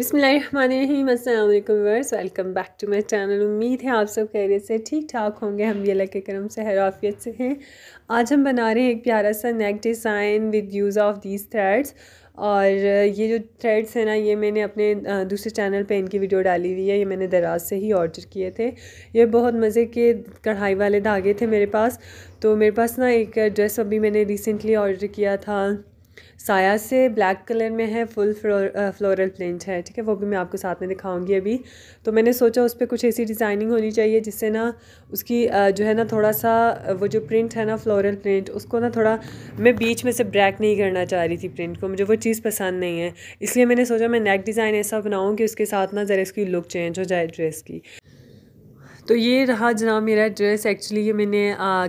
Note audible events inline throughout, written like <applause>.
बिसमीम अल्लाम वर्स welcome back to my channel उम्मीद है आप सब कैरियर से ठीक ठाक होंगे हम भी अल्लाह के करम से हराफियत से हैं आज हम बना रहे हैं एक प्यारा सा neck design with use of these threads और ये जो थ्रेड्स हैं ना ये मैंने अपने दूसरे चैनल पे इनकी वीडियो डाली हुई है ये मैंने दराज से ही ऑर्डर किए थे ये बहुत मज़े के कढ़ाई वाले धागे थे मेरे पास तो मेरे पास ना एक ड्रेस अभी मैंने रिसेंटली ऑर्डर किया था साया से ब्लैक कलर में है फुल फ्लोर, फ्लोरल प्रिंट है ठीक है वो भी मैं आपको साथ में दिखाऊंगी अभी तो मैंने सोचा उस पर कुछ ऐसी डिज़ाइनिंग होनी चाहिए जिससे ना उसकी जो है ना थोड़ा सा वो जो प्रिंट है ना फ्लोरल प्रिंट उसको ना थोड़ा मैं बीच में से ब्रैक नहीं करना चाह रही थी प्रिंट को मुझे वो चीज़ पसंद नहीं है इसलिए मैंने सोचा मैं नेक डिज़ाइन ऐसा बनाऊँ कि उसके साथ ना ज़रा इसकी लुक चेंज हो जाए ड्रेस की तो ये रहा जनाब मेरा ड्रेस एक्चुअली ये मैंने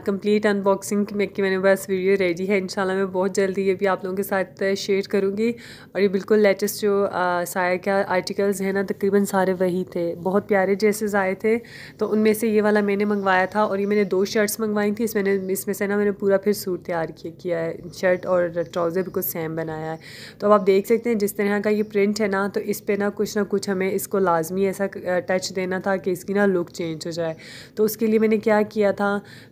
कंप्लीट अनबॉक्सिंग में कि मैंने बस वीडियो रेडी है इंशाल्लाह मैं बहुत जल्दी ये भी आप लोगों के साथ शेयर करूँगी और ये बिल्कुल लेटेस्ट जो आ, साया आर्टिकल्स हैं ना तकरीबन सारे वही थे बहुत प्यारे ड्रेसेस आए थे तो उनमें से ये वाला मैंने मंगवाया था और ये मैंने दो शर्ट्स मंगवाई थी इस मैंने इसमें से ना मैंने पूरा फिर सूट तैयार किया है शर्ट और ट्राउज़र बिल्कुल सेम बनाया है तो अब आप देख सकते हैं जिस तरह का ये प्रिंट है ना तो इस पर ना कुछ ना कुछ हमें इसको लाजमी ऐसा टच देना था कि इसकी ना लुक चेंज हो जाए तो उसके लिए मैंने क्या किया था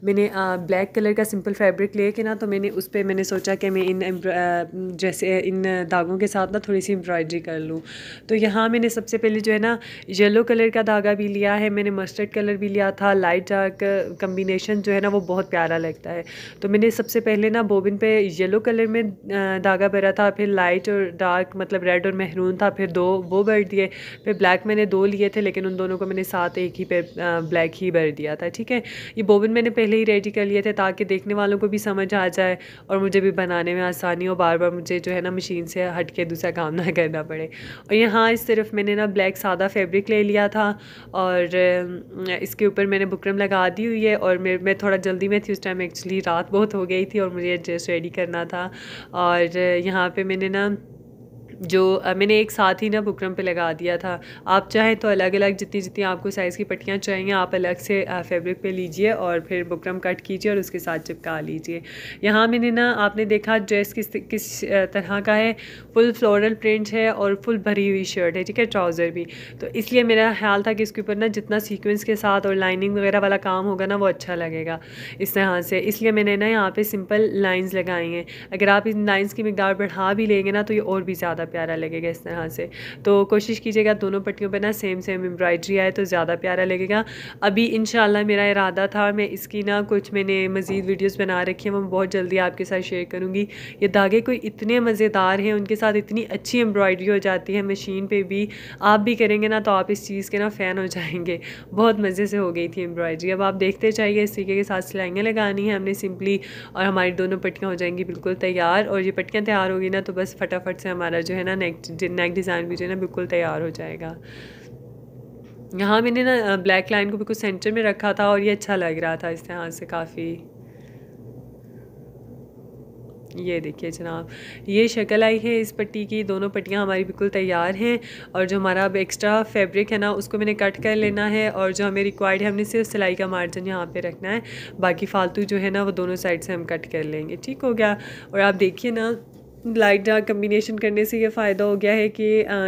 मैंने ब्लैक कलर का सिंपल फैब्रिक के ना तो मैंने उस पर मैंने सोचा कि मैं इन जैसे इन धागों के साथ ना थोड़ी सी एम्ब्रॉयडरी कर लूँ तो यहाँ मैंने सबसे पहले जो है ना येलो कलर का धागा भी लिया है मैंने मस्टर्ड कलर भी लिया था लाइट डार्क कम्बिनेशन जो है ना वो बहुत प्यारा लगता है तो मैंने सबसे पहले ना बोबिन पर येलो कलर में धागा भरा था फिर लाइट और डार्क मतलब रेड और महरून था फिर दो वो भर दिए फिर ब्लैक मैंने दो लिए थे लेकिन उन दोनों को मैंने साथ एक ही पे ब्लैक ही भर दिया था ठीक है ये बोबिन मैंने पहले ही रेडी कर लिए थे ताकि देखने वालों को भी समझ आ जाए और मुझे भी बनाने में आसानी हो बार बार मुझे जो है ना मशीन से हट के दूसरा काम ना <laughs> करना पड़े और यहाँ इस तरफ मैंने ना ब्लैक सादा फेब्रिक ले लिया था और इसके ऊपर मैंने बुकरम लगा दी हुई है और मैं मैं थोड़ा जल्दी में थी उस टाइम एक्चुअली रात बहुत हो गई थी और मुझे ड्रेस रेडी करना था और यहाँ पर मैंने ना जो आ, मैंने एक साथ ही ना बुकरम पे लगा दिया था आप चाहें तो अलग अलग जितनी जितनी आपको साइज़ की पट्टियाँ चाहिए आप अलग से फैब्रिक पे लीजिए और फिर बुकरम कट कीजिए और उसके साथ चिपका लीजिए यहाँ मैंने ना आपने देखा ड्रेस किस किस तरह का है फुल फ्लोरल प्रिंट है और फुल भरी हुई शर्ट है ठीक है ट्राउज़र भी तो इसलिए मेरा ख्याल था कि इसके ऊपर ना जितना सीक्वेंस के साथ और लाइनिंग वगैरह वाला काम होगा ना वो अच्छा लगेगा इस तरह से इसलिए मैंने ना यहाँ पर सिंपल लाइन्स लगाई हैं अगर आप इन लाइन्स की मकदार बढ़ा भी लेंगे ना तो ये और भी ज़्यादा ज़्यादा प्यारा लगेगा इस तरह से तो कोशिश कीजिएगा दोनों पट्टियों पर ना सेम सेम एम्ब्रॉयड्री आए तो ज़्यादा प्यारा लगेगा अभी इन मेरा इरादा था मैं इसकी ना कुछ मैंने मज़ीद वीडियोज़ बना रखी हैं मैं बहुत जल्दी आपके साथ शेयर करूँगी ये धागे कोई इतने मज़ेदार हैं उनके साथ इतनी अच्छी एम्ब्रॉयड्री हो जाती है मशीन पर भी आप भी करेंगे ना तो आप इस चीज़ के ना फ़ैन हो जाएंगे बहुत मज़े से हो गई थी एम्ब्रॉयड्री अब आप देखते जाइए इस तरीके के साथ सिलाइयाँ लगानी है हमने सिंपली और हमारी दोनों पट्टियाँ हो जाएंगी बिल्कुल तैयार और ये पट्टियाँ तैयार होगी ना तो बस फटाफट से हमारा जो जो है ना नेक नेक डिज़ाइन भी जो है ना बिल्कुल तैयार हो जाएगा यहाँ मैंने ना ब्लैक लाइन को बिल्कुल सेंटर में रखा था और ये अच्छा लग रहा था इस तरह से काफ़ी ये देखिए जनाब ये शक्ल आई है इस पट्टी की दोनों पट्टियाँ हमारी बिल्कुल तैयार हैं और जो हमारा अब एक्स्ट्रा फैब्रिक है ना उसको मैंने कट कर लेना है और जो हमें रिक्वायर्ड है हमने सिर्फ सिलाई का मार्जिन यहाँ पे रखना है बाकी फ़ालतू जो है ना वो दोनों साइड से हम कट कर लेंगे ठीक हो गया और आप देखिए ना लाइट डार्क कम्बिनेशन करने से ये फ़ायदा हो गया है कि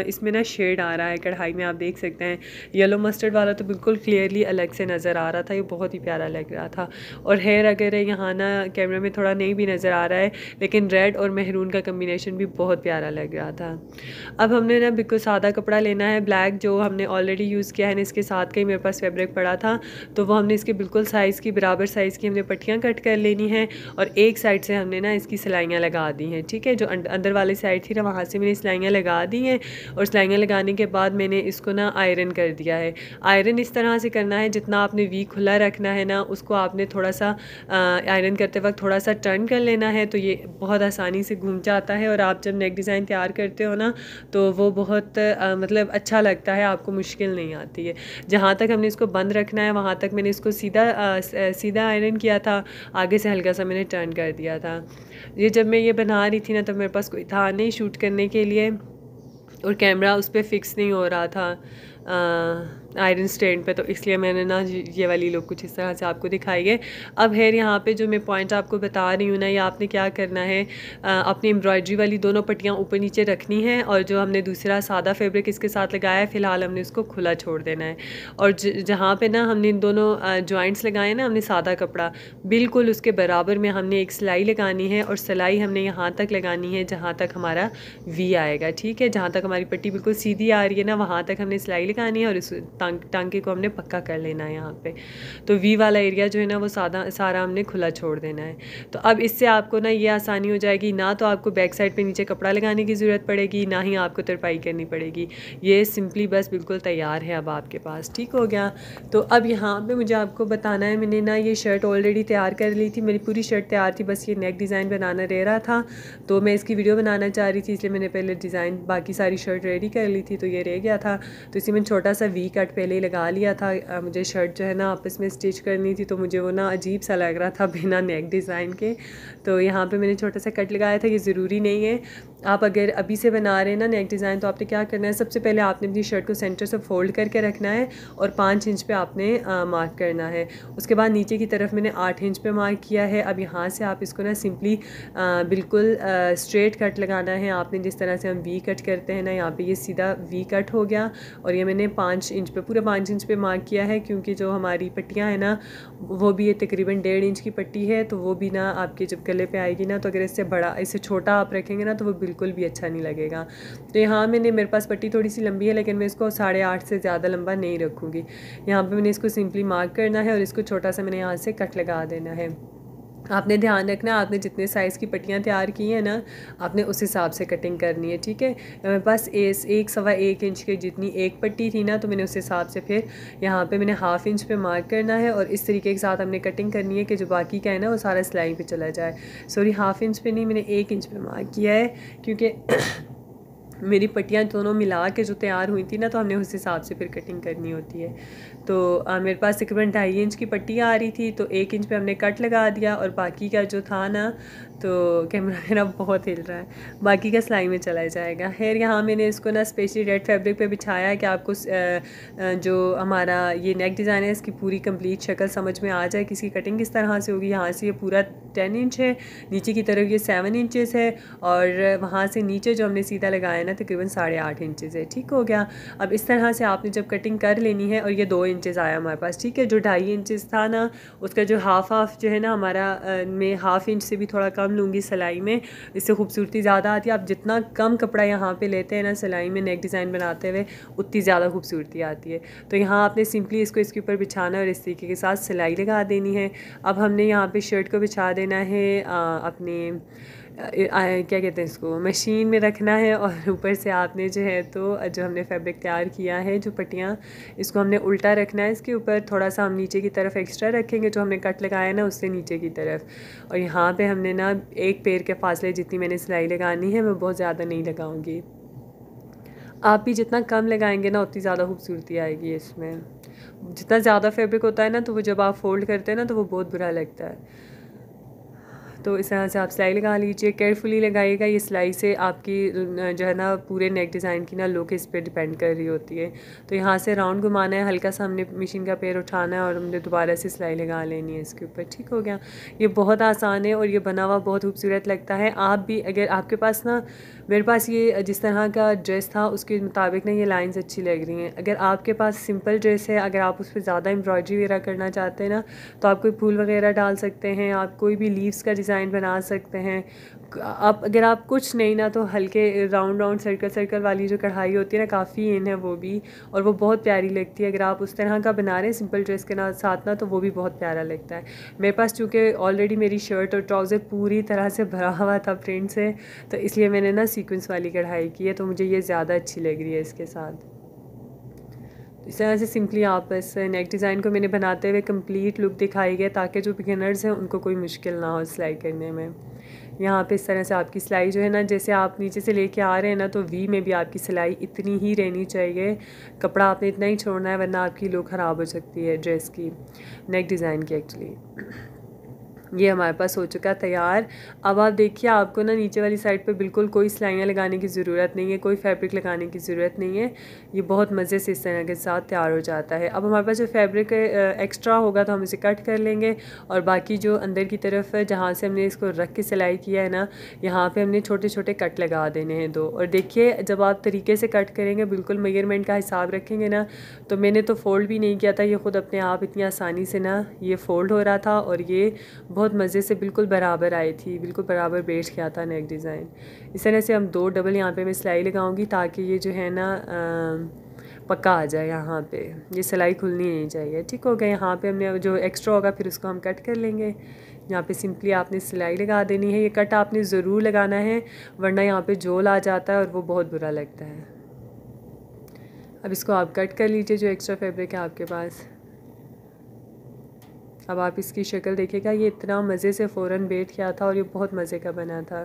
इसमें ना शेड आ रहा है कढ़ाई में आप देख सकते हैं येलो मस्टर्ड वाला तो बिल्कुल क्लियरली अलग से नज़र आ रहा था ये बहुत ही प्यारा लग रहा था और हेयर अगर यहाँ ना कैमरा में थोड़ा नहीं भी नज़र आ रहा है लेकिन रेड और महरून का कम्बिनेशन भी बहुत प्यारा लग रहा था अब हमने ना बिल्कुल सादा कपड़ा लेना है ब्लैक जो हमने ऑलरेडी यूज़ किया है ना इसके साथ का ही मेरे पास फेब्रिक पड़ा था तो वो हमने इसके बिल्कुल साइज़ की बराबर साइज़ की हमने पट्टियाँ कट कर लेनी है और एक साइड से हमने ना इसकी सिलाइयाँ लगा दी हैं ठीक है जो अंदर वाली साइड थी ना वहाँ से मैंने सिलाइयाँ लगा दी हैं और सिलाइयाँ लगाने के बाद मैंने इसको ना आयरन कर दिया है आयरन इस तरह से करना है जितना आपने वी खुला रखना है ना उसको आपने थोड़ा सा आयरन करते वक्त थोड़ा सा टर्न कर लेना है तो ये बहुत आसानी से घूम जाता है और आप जब नेक डिज़ाइन तैयार करते हो ना तो वो बहुत आ, मतलब अच्छा लगता है आपको मुश्किल नहीं आती है जहाँ तक हमने इसको बंद रखना है वहाँ तक मैंने इसको सीधा आ, सीधा आयरन किया था आगे से हल्का सा मैंने टर्न कर दिया था ये जब मैं ये बना रही थी ना तब मेरे पास कोई था नहीं शूट करने के लिए और कैमरा उस पर फ़िक्स नहीं हो रहा था आ, आयरन स्टैंड पे तो इसलिए मैंने ना ये वाली लुक कुछ इस तरह से आपको दिखाई है अब हेयर यहाँ पे जो मैं पॉइंट आपको बता रही हूँ ना ये आपने क्या करना है आ, अपनी एम्ब्रॉयडरी वाली दोनों पट्टियाँ ऊपर नीचे रखनी है और जो हमने दूसरा सादा फेब्रिक इसके साथ लगाया है फ़िलहाल हमने उसको खुला छोड़ देना है और जहाँ पर ना हमने इन दोनों जॉइंट्स लगाए ना हमने सादा कपड़ा बिल्कुल उसके बराबर में हमने एक सिलाई लगानी है और सिलाई हमने यहाँ तक लगानी है जहाँ तक हमारा वी आएगा ठीक है जहाँ तक हमारी पट्टी बिल्कुल सीधी आ रही है ना वहाँ तक हमने सिलाई लगानी है और इस टांके को हमने पक्का कर लेना है यहाँ पे तो वी वाला एरिया जो है ना वो सादा सारा हमने खुला छोड़ देना है तो अब इससे आपको ना ये आसानी हो जाएगी ना तो आपको बैक साइड पे नीचे कपड़ा लगाने की ज़रूरत पड़ेगी ना ही आपको तरपाई करनी पड़ेगी ये सिंपली बस बिल्कुल तैयार है अब आपके पास ठीक हो गया तो अब यहाँ पर मुझे आपको बताना है मैंने ना ये शर्ट ऑलरेडी तैयार कर ली थी मेरी पूरी शर्ट तैयार थी बस ये नेक डिज़ाइन बनाना रह रहा था तो मैं इसकी वीडियो बनाना चाह रही थी इसलिए मैंने पहले डिज़ाइन बाकी सारी शर्ट रेडी कर ली थी तो ये रह गया था तो इसी में छोटा सा वी का कट पहले ही लगा लिया था मुझे शर्ट जो है ना आपस में स्टिच करनी थी तो मुझे वो ना अजीब सा लग रहा था <laughs> बिना नेक डिज़ाइन के तो यहाँ पे मैंने छोटा सा कट लगाया था ये ज़रूरी नहीं है आप अगर अभी से बना रहे हैं ना नेक डिज़ाइन तो आपने क्या करना है सबसे पहले आपने अपनी शर्ट को सेंटर से फोल्ड करके रखना है और पाँच इंच पे आपने आ, मार्क करना है उसके बाद नीचे की तरफ मैंने आठ इंच पे मार्क किया है अब यहाँ से आप इसको ना सिंपली बिल्कुल आ, स्ट्रेट कट लगाना है आपने जिस तरह से हम वी कट करते हैं ना यहाँ पर ये सीधा वी कट हो गया और ये मैंने पाँच इंच पर पूरा पाँच इंच पर मार्क किया है क्योंकि जो हमारी पट्टियाँ हैं ना वो भी ये तकरीबन डेढ़ इंच की पट्टी है तो वो भी ना आपके जब गले पर आएगी ना तो अगर इससे बड़ा इससे छोटा आप रखेंगे ना तो वो बिल्कुल भी अच्छा नहीं लगेगा तो यहाँ मैंने मेरे पास पट्टी थोड़ी सी लंबी है लेकिन मैं इसको साढ़े आठ से ज़्यादा लंबा नहीं रखूँगी यहाँ पर मैंने इसको सिंपली मार्क करना है और इसको छोटा सा मैंने यहाँ से कट लगा देना है आपने ध्यान रखना आपने जितने साइज़ की पट्टियाँ तैयार की हैं ना आपने उस हिसाब से कटिंग करनी है ठीक है मेरे पास एस एक सवा एक इंच की जितनी एक पट्टी थी ना तो मैंने उस हिसाब से फिर यहाँ पे मैंने हाफ़ इंच पे मार्क करना है और इस तरीके के साथ हमने कटिंग करनी है कि जो बाकी का है ना वो सारा सिलाई पर चला जाए सॉरी हाफ़ इंच पर नहीं मैंने एक इंच पर मार्क किया है क्योंकि मेरी पट्टियाँ दोनों मिला के जो तैयार हुई थी ना तो हमने उस हिसाब से फिर कटिंग करनी होती है तो आ, मेरे पास तकरीबन ढाई इंच की पट्टियाँ आ रही थी तो एक इंच पे हमने कट लगा दिया और बाकी का जो था ना तो कैमरा मेरा बहुत हिल रहा है बाकी का सिलाई में चला जाएगा खैर यहाँ मैंने इसको ना स्पेशली रेड फैब्रिक पे बिछाया कि आपको जो हमारा ये नेक डिज़ाइन है इसकी पूरी कंप्लीट शक्ल समझ में आ जाए कि इसकी कटिंग किस तरह से होगी यहाँ से ये पूरा टेन इंच है नीचे की तरफ ये सेवन इंचज़ है और वहाँ से नीचे जो हमने सीधा लगाया ना तकरीबन साढ़े आठ इंचज़ है ठीक हो गया अब इस तरह से आपने जब कटिंग कर लेनी है और ये दो इंचज़ आया हमारे पास ठीक है जो ढाई इंचज़ था ना उसका जो हाफ़ हाफ़ जो है ना हमारा मैं हाफ़ इंच से भी थोड़ा कम लूँगी सिलाई में इससे खूबसूरती ज़्यादा आती है आप जितना कम कपड़ा यहाँ पर लेते हैं ना सिलाई में नेक डिज़ाइन बनाते हुए उतनी ज़्यादा खूबसूरती आती है तो यहाँ आपने सिंपली इसको इसके ऊपर बिछाना और इस तरीके के साथ सिलाई लगा देनी है अब हमने यहाँ पर शर्ट को बिछा देना है अपने क्या कहते हैं इसको मशीन में रखना है और <laughs> ऊपर से आपने जो है तो जो हमने फैब्रिक तैयार किया है जो पट्टियाँ इसको हमने उल्टा रखना है इसके ऊपर थोड़ा सा हम नीचे की तरफ एक्स्ट्रा रखेंगे जो हमने कट लगाया है ना उससे नीचे की तरफ और यहाँ पे हमने ना एक पैर के फासले जितनी मैंने सिलाई लगानी है मैं बहुत ज़्यादा नहीं लगाऊँगी आप भी जितना कम लगाएंगे ना उतनी ज़्यादा खूबसूरती आएगी इसमें जितना ज़्यादा फेब्रिक होता है ना तो वो जब आप फोल्ड करते हैं ना तो वो बहुत बुरा लगता है तो इस तरह से आप सिलाई लगा लीजिए केयरफुली लगाइएगा ये सिलाई से आपकी जो है ना पूरे नेक डिज़ाइन की ना लुक इस पर डिपेंड कर रही होती है तो यहाँ से राउंड घुमाना है हल्का सा हमने मशीन का पैर उठाना है और हमने दोबारा से सिलाई लगा लेनी है इसके ऊपर ठीक हो गया ये बहुत आसान है और ये बना हुआ बहुत खूबसूरत लगता है आप भी अगर आपके पास ना मेरे पास ये जिस तरह का ड्रेस था उसके मुताबिक ना ये लाइंस अच्छी लग रही हैं अगर आपके पास सिंपल ड्रेस है अगर आप उस पर ज़्यादा एम्ब्रॉयडरी वगैरह करना चाहते हैं ना तो आप कोई फूल वगैरह डाल सकते हैं आप कोई भी लीव्स का डिज़ाइन डिज़ाइन बना सकते हैं आप अगर आप कुछ नहीं ना तो हल्के राउंड राउंड सर्कल सर्कल वाली जो कढ़ाई होती है ना काफ़ी इन है वो भी और वो बहुत प्यारी लगती है अगर आप उस तरह का बना रहे हैं सिंपल ड्रेस के ना साथ ना तो वो भी बहुत प्यारा लगता है मेरे पास चूँकि ऑलरेडी मेरी शर्ट और ट्राउज़र पूरी तरह से भरा हुआ था प्रिंट से तो इसलिए मैंने ना सीक्वेंस वाली कढ़ाई की है तो मुझे ये ज़्यादा अच्छी लग रही है इसके साथ इस तरह से सिंपली आप इस नेक डिज़ाइन को मैंने बनाते हुए कंप्लीट लुक दिखाई है ताकि जो बिगिनर्स हैं उनको कोई मुश्किल ना हो सिलाई करने में यहाँ पे इस तरह से आपकी सिलाई जो है ना जैसे आप नीचे से लेके आ रहे हैं ना तो वी में भी आपकी सिलाई इतनी ही रहनी चाहिए कपड़ा आपने इतना ही छोड़ना है वरना आपकी लुक ख़राब हो सकती है ड्रेस की नेक डिज़ाइन की एक्चुअली ये हमारे पास हो चुका तैयार अब आप देखिए आपको ना नीचे वाली साइड पे बिल्कुल कोई सिलाइयाँ लगाने की ज़रूरत नहीं है कोई फैब्रिक लगाने की ज़रूरत नहीं है ये बहुत मज़े से इस तरह के साथ तैयार हो जाता है अब हमारे पास जो फैब्रिक एक्स्ट्रा होगा तो हम इसे कट कर लेंगे और बाकी जो अंदर की तरफ है जहाँ से हमने इसको रख के सिलाई किया है ना यहाँ पर हमने छोटे छोटे कट लगा देने हैं दो और देखिए जब आप तरीके से कट करेंगे बिल्कुल मेजरमेंट का हिसाब रखेंगे ना तो मैंने तो फ़ोल्ड भी नहीं किया था ये ख़ुद अपने आप इतनी आसानी से ना ये फ़ोल्ड हो रहा था और ये बहुत बहुत मज़े से बिल्कुल बराबर आई थी बिल्कुल बराबर बैठ गया था नेक डिज़ाइन इस तरह से हम दो डबल यहाँ पे मैं सिलाई लगाऊंगी ताकि ये जो है ना पक्का आ जाए यहाँ पे ये सिलाई खुलनी नहीं चाहिए ठीक हो गया यहाँ पे हमने जो एक्स्ट्रा होगा फिर उसको हम कट कर लेंगे यहाँ पे सिंपली आपने सिलाई लगा देनी है ये कट आपने ज़रूर लगाना है वरना यहाँ पे जोल आ जाता है और वो बहुत बुरा लगता है अब इसको आप कट कर लीजिए जो एक्स्ट्रा फेब्रिक है आपके पास अब आप इसकी शक्ल देखेगा ये इतना मज़े से फ़ौरन बैठ गया था और ये बहुत मज़े का बना था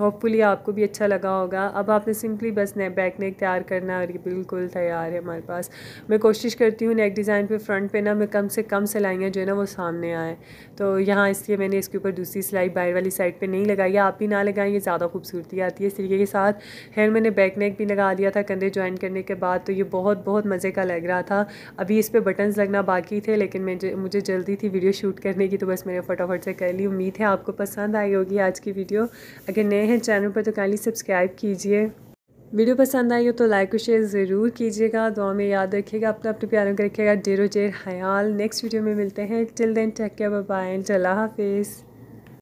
होपफुली आपको भी अच्छा लगा होगा अब आपने सिंपली बस ने बैक नेक तैयार करना और ये बिल्कुल तैयार है हमारे पास मैं कोशिश करती हूँ नेक डिज़ाइन पे फ्रंट पे ना मैं कम से कम सिलाइयाँ जो है ना वो सामने आए तो यहाँ इसलिए मैंने इसके ऊपर दूसरी सिलाई बाहर वाली साइड पे नहीं लगाई आप भी ना लगाएं ये ज़्यादा खूबसूरती आती है इस तरीके के साथ हेयर मैंने बैक नेक भी लगा दिया था कंधे ज्वाइन करने के बाद तो ये बहुत बहुत मज़े का लग रहा था अभी इस पर बटन्स लगना बाकी थे लेकिन मैं मुझे जल्दी थी वीडियो शूट करने की तो बस मैंने फटाफट से कर ली उम्मीद है आपको पसंद आई होगी आज की वीडियो अगर नए हैं चैनल पर तो काइंडली सब्सक्राइब कीजिए वीडियो पसंद आई हो तो लाइक और शेयर ज़रूर कीजिएगा दुआ में याद रखिएगा अपना अपने प्यारों का रखिएगा डेरो जेर हयाल नेक्स्ट वीडियो में मिलते हैं till then take care bye and हाफिज़